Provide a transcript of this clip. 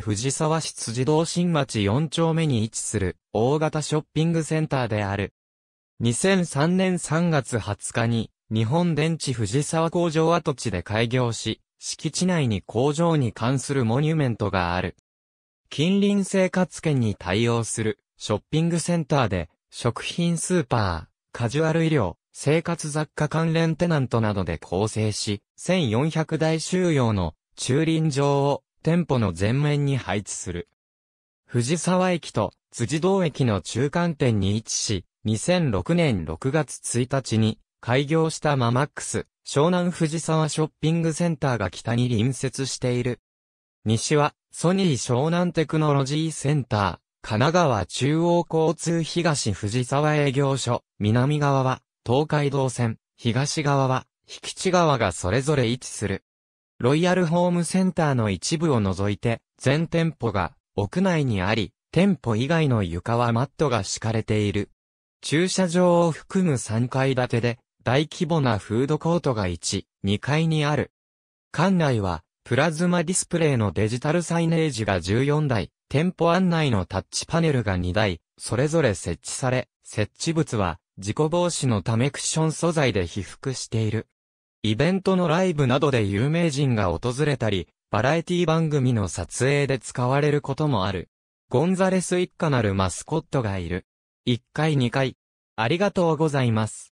藤沢市辻堂新町4丁目に位置する大型ショッピングセンターである。2003年3月20日に日本電池藤沢工場跡地で開業し、敷地内に工場に関するモニュメントがある。近隣生活圏に対応するショッピングセンターで食品スーパー、カジュアル医療、生活雑貨関連テナントなどで構成し、1400台収容の駐輪場を店舗の前面に配置する。藤沢駅と辻堂駅の中間点に位置し、2006年6月1日に開業したママックス、湘南藤沢ショッピングセンターが北に隣接している。西はソニー湘南テクノロジーセンター、神奈川中央交通東藤沢営業所、南側は東海道線、東側は引地川がそれぞれ位置する。ロイヤルホームセンターの一部を除いて、全店舗が屋内にあり、店舗以外の床はマットが敷かれている。駐車場を含む3階建てで、大規模なフードコートが1、2階にある。館内は、プラズマディスプレイのデジタルサイネージが14台、店舗案内のタッチパネルが2台、それぞれ設置され、設置物は、事故防止のためクッション素材で被覆している。イベントのライブなどで有名人が訪れたり、バラエティ番組の撮影で使われることもある。ゴンザレス一家なるマスコットがいる。1回2回。ありがとうございます。